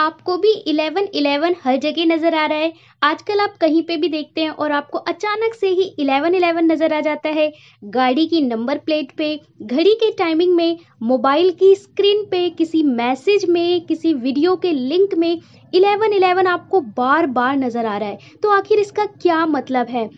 आपको भी eleven eleven हर जगह नज़र आ रहा है आजकल आप कहीं पे भी देखते हैं और आपको अचानक से ही इलेवन इलेवन नज़र आ जाता है गाड़ी की नंबर प्लेट पे घड़ी के टाइमिंग में मोबाइल की स्क्रीन पे किसी मैसेज में किसी वीडियो के लिंक में इलेवन इलेवन आपको बार बार नज़र आ रहा है तो आखिर इसका क्या मतलब है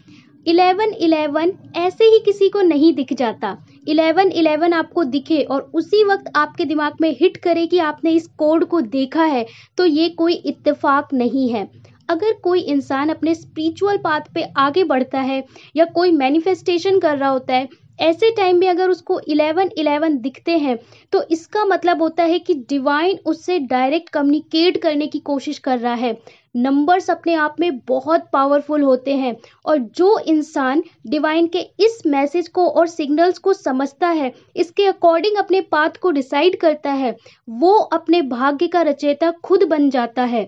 इलेवन इलेवन ऐसे ही किसी को नहीं दिख जाता इलेवन इलेवन आपको दिखे और उसी वक्त आपके दिमाग में हिट करे कि आपने इस कोड को देखा है तो ये कोई इत्तेफाक नहीं है अगर कोई इंसान अपने स्पिरिचुअल पाथ पे आगे बढ़ता है या कोई मैनिफेस्टेशन कर रहा होता है ऐसे टाइम में अगर उसको इलेवन इलेवन दिखते हैं तो इसका मतलब होता है कि डिवाइन उससे डायरेक्ट कम्युनिकेट करने की कोशिश कर रहा है नंबर्स अपने आप में बहुत पावरफुल होते हैं और जो इंसान डिवाइन के इस मैसेज को और सिग्नल्स को समझता है इसके अकॉर्डिंग अपने पाथ को डिसाइड करता है वो अपने भाग्य का रचयिता खुद बन जाता है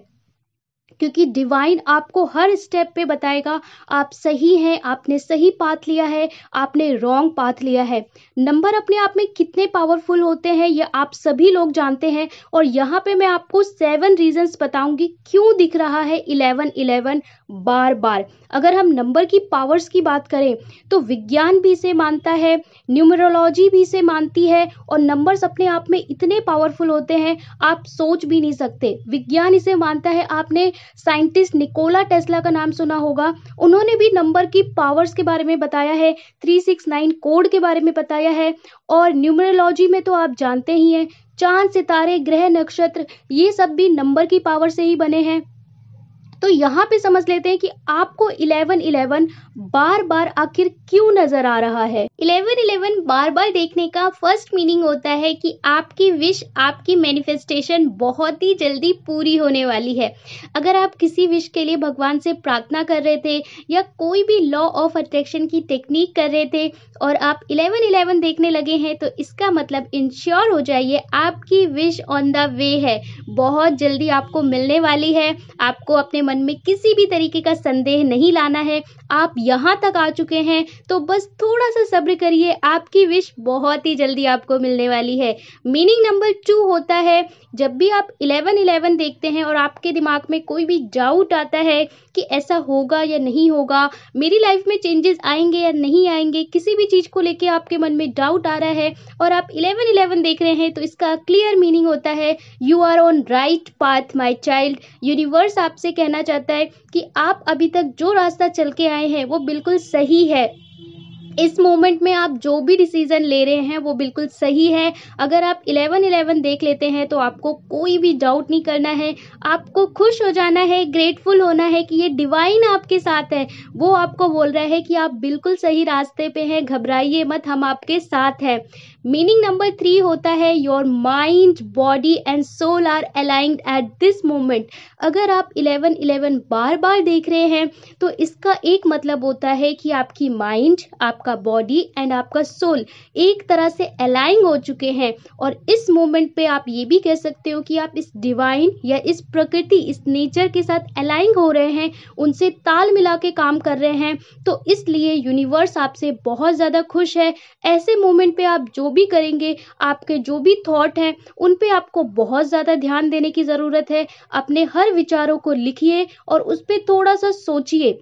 क्योंकि डिवाइन आपको हर स्टेप पे बताएगा आप सही हैं आपने सही पाथ लिया है आपने रॉन्ग पाथ लिया है नंबर अपने आप में कितने पावरफुल होते हैं ये आप सभी लोग जानते हैं और यहाँ पे मैं आपको सेवन रीजंस बताऊंगी क्यों दिख रहा है इलेवन इलेवन बार बार अगर हम नंबर की पावर्स की बात करें तो विज्ञान भी इसे मानता है न्यूमरोलॉजी भी इसे मानती है और नंबर्स अपने आप में इतने पावरफुल होते हैं आप सोच भी नहीं सकते विज्ञान इसे मानता है आपने साइंटिस्ट निकोला टेस्ला का नाम सुना होगा उन्होंने भी नंबर की पावर्स के बारे में बताया है 369 कोड के बारे में बताया है और न्यूमरोलॉजी में तो आप जानते ही हैं चांद सितारे ग्रह नक्षत्र ये सब भी नंबर की पावर से ही बने हैं तो यहाँ पे समझ लेते हैं कि आपको इलेवन इलेवन बार बार आखिर क्यों नजर आ रहा है इलेवन इलेवन बार बार देखने का फर्स्ट मीनिंग होता है कि आपकी विश आपकी मैनिफेस्टेशन बहुत ही जल्दी पूरी होने वाली है अगर आप किसी विश के लिए भगवान से प्रार्थना कर रहे थे या कोई भी लॉ ऑफ अट्रैक्शन की टेक्निक कर रहे थे और आप इलेवन इलेवन देखने लगे हैं तो इसका मतलब इंश्योर हो जाइए आपकी विश ऑन द वे है बहुत जल्दी आपको मिलने वाली है आपको अपने मन में किसी भी तरीके का संदेह नहीं लाना है आप यहाँ तक आ चुके हैं तो बस थोड़ा सा सब्र करिए आपकी विश बहुत ही जल्दी आपको मिलने वाली है मीनिंग नंबर टू होता है जब भी आप इलेवन इलेवन देखते हैं और आपके दिमाग में कोई भी डाउट आता है कि ऐसा होगा या नहीं होगा मेरी लाइफ में चेंजेस आएंगे या नहीं आएंगे किसी भी चीज़ को लेके आपके मन में डाउट आ रहा है और आप इलेवन इलेवन देख रहे हैं तो इसका क्लियर मीनिंग होता है you are on right path my child universe आपसे कहना कहना चाहता है कि आप अभी तक जो रास्ता चल के आए हैं वो बिल्कुल सही है इस मोमेंट में आप जो भी डिसीज़न ले रहे हैं वो बिल्कुल सही है अगर आप इलेवन इलेवन देख लेते हैं तो आपको कोई भी डाउट नहीं करना है आपको खुश हो जाना है ग्रेटफुल होना है कि ये डिवाइन आपके साथ है वो आपको बोल रहा है कि आप बिल्कुल सही रास्ते पे हैं घबराइए मत हम आपके साथ हैं मीनिंग नंबर थ्री होता है your mind body and soul are aligned at this moment अगर आप इलेवन इलेवन बार बार देख रहे हैं तो इसका एक मतलब होता है कि आपकी माइंड आप आपका बॉडी एंड आपका सोल एक तरह से अलाइंग हो चुके हैं और इस मोमेंट पे आप ये भी कह सकते हो कि आप इस डिवाइन या इस प्रकृति इस नेचर के साथ अलाइंग हो रहे हैं उनसे ताल मिला के काम कर रहे हैं तो इसलिए यूनिवर्स आपसे बहुत ज़्यादा खुश है ऐसे मोमेंट पे आप जो भी करेंगे आपके जो भी थॉट हैं उन पे आपको बहुत ज़्यादा ध्यान देने की ज़रूरत है अपने हर विचारों को लिखिए और उस पर थोड़ा सा सोचिए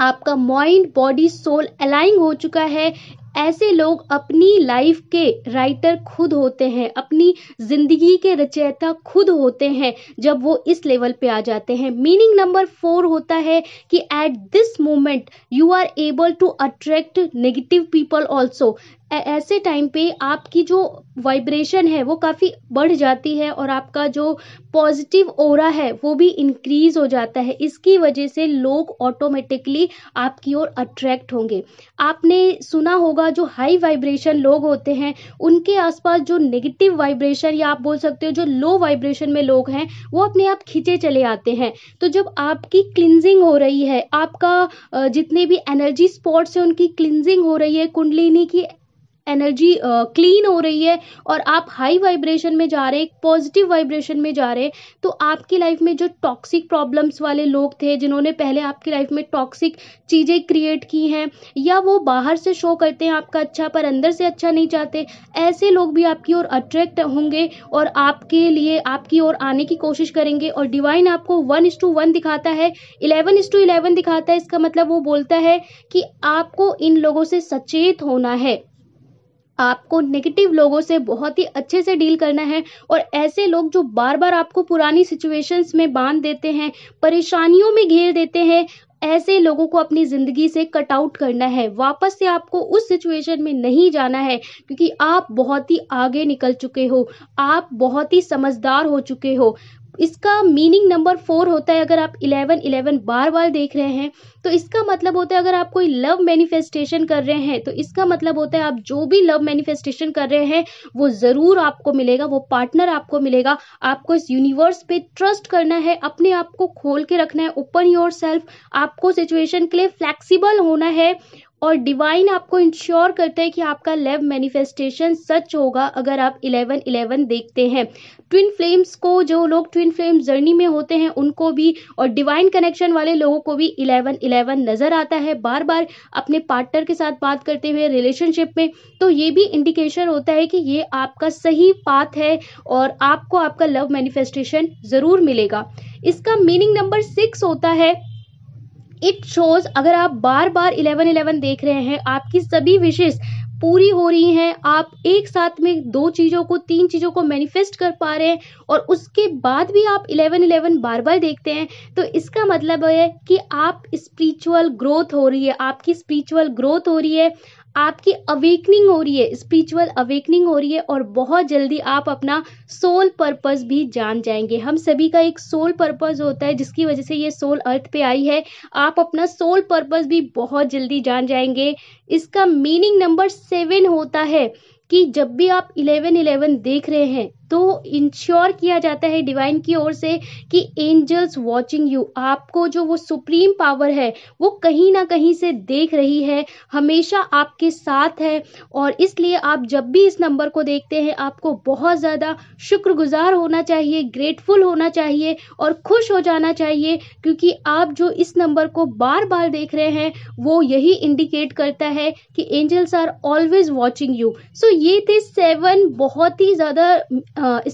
आपका माइंड बॉडी सोल अलाइंग हो चुका है ऐसे लोग अपनी लाइफ के राइटर खुद होते हैं अपनी ज़िंदगी के रचयिता खुद होते हैं जब वो इस लेवल पे आ जाते हैं मीनिंग नंबर फोर होता है कि at this moment you are able to attract negative people also ऐसे टाइम पे आपकी जो वाइब्रेशन है वो काफ़ी बढ़ जाती है और आपका जो पॉजिटिव ओरा है वो भी इंक्रीज हो जाता है इसकी वजह से लोग ऑटोमेटिकली आपकी ओर अट्रैक्ट होंगे आपने सुना होगा जो हाई वाइब्रेशन लोग होते हैं उनके आसपास जो नेगेटिव वाइब्रेशन या आप बोल सकते हो जो लो वाइब्रेशन में लोग हैं वो अपने आप खींचे चले आते हैं तो जब आपकी क्लिनजिंग हो रही है आपका जितने भी एनर्जी स्पॉट्स हैं उनकी क्लिनजिंग हो रही है कुंडलिनी की एनर्जी क्लीन uh, हो रही है और आप हाई वाइब्रेशन में जा रहे पॉजिटिव वाइब्रेशन में जा रहे तो आपकी लाइफ में जो टॉक्सिक प्रॉब्लम्स वाले लोग थे जिन्होंने पहले आपकी लाइफ में टॉक्सिक चीज़ें क्रिएट की हैं या वो बाहर से शो करते हैं आपका अच्छा पर अंदर से अच्छा नहीं चाहते ऐसे लोग भी आपकी ओर अट्रैक्ट होंगे और आपके लिए आपकी ओर आने की कोशिश करेंगे और डिवाइन आपको वन इस टू वन दिखाता है इलेवन इस टू इलेवन दिखाता है इसका मतलब वो बोलता है कि आपको इन लोगों से सचेत होना है आपको नेगेटिव लोगों से बहुत ही अच्छे से डील करना है और ऐसे लोग जो बार बार आपको पुरानी सिचुएशंस में बांध देते हैं परेशानियों में घेर देते हैं ऐसे लोगों को अपनी ज़िंदगी से कट आउट करना है वापस से आपको उस सिचुएशन में नहीं जाना है क्योंकि आप बहुत ही आगे निकल चुके हो आप बहुत ही समझदार हो चुके हो इसका मीनिंग नंबर फोर होता है अगर आप इलेवन इलेवन बार बार देख रहे हैं तो इसका मतलब होता है अगर आप कोई लव मैनिफेस्टेशन कर रहे हैं तो इसका मतलब होता है आप जो भी लव मैनिफेस्टेशन कर रहे हैं वो ज़रूर आपको मिलेगा वो पार्टनर आपको मिलेगा आपको इस यूनिवर्स पे ट्रस्ट करना है अपने आप को खोल के रखना है ओपन योर सेल्फ आपको सिचुएशन के लिए फ्लैक्सीबल होना है और डिवाइन आपको इंश्योर करता है कि आपका लव मैनिफेस्टेशन सच होगा अगर आप इलेवन इलेवन देखते हैं ट्विन फ्लेम्स को जो लोग ट्विन फ्लेम जर्नी में होते हैं उनको भी और डिवाइन कनेक्शन वाले लोगों को भी इलेवन इलेवन नज़र आता है बार बार अपने पार्टनर के साथ बात करते हुए रिलेशनशिप में तो ये भी इंडिकेशन होता है कि ये आपका सही पाथ है और आपको आपका लव मैनिफेस्टेशन ज़रूर मिलेगा इसका मीनिंग नंबर सिक्स होता है इट शोज अगर आप बार बार इलेवन इलेवन देख रहे हैं आपकी सभी विशेष पूरी हो रही हैं आप एक साथ में दो चीज़ों को तीन चीज़ों को मैनिफेस्ट कर पा रहे हैं और उसके बाद भी आप इलेवन इलेवन बार बार देखते हैं तो इसका मतलब है कि आप स्पिरिचुअल ग्रोथ हो रही है आपकी स्पिरिचुअल ग्रोथ हो रही है आपकी अवेकनिंग हो रही है स्पिरिचुअल अवेकनिंग हो रही है और बहुत जल्दी आप अपना सोल पर्पस भी जान जाएंगे हम सभी का एक सोल पर्पस होता है जिसकी वजह से ये सोल अर्थ पे आई है आप अपना सोल पर्पस भी बहुत जल्दी जान जाएंगे इसका मीनिंग नंबर सेवन होता है कि जब भी आप इलेवन इलेवन देख रहे हैं तो इंश्योर किया जाता है डिवाइन की ओर से कि एंजल्स वॉचिंग यू आपको जो वो सुप्रीम पावर है वो कहीं ना कहीं से देख रही है हमेशा आपके साथ है और इसलिए आप जब भी इस नंबर को देखते हैं आपको बहुत ज़्यादा शुक्रगुजार होना चाहिए ग्रेटफुल होना चाहिए और खुश हो जाना चाहिए क्योंकि आप जो इस नंबर को बार बार देख रहे हैं वो यही इंडिकेट करता है कि angels are always watching you so ये थे सेवन बहुत ही ज़्यादा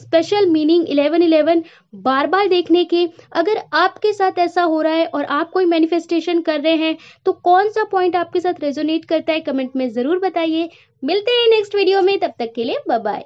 स्पेशल मीनिंग इलेवन इलेवन बार बार देखने के अगर आपके साथ ऐसा हो रहा है और आप कोई मैनिफेस्टेशन कर रहे हैं तो कौन सा पॉइंट आपके साथ रेजोनेट करता है कमेंट में ज़रूर बताइए मिलते हैं नेक्स्ट वीडियो में तब तक के लिए बाय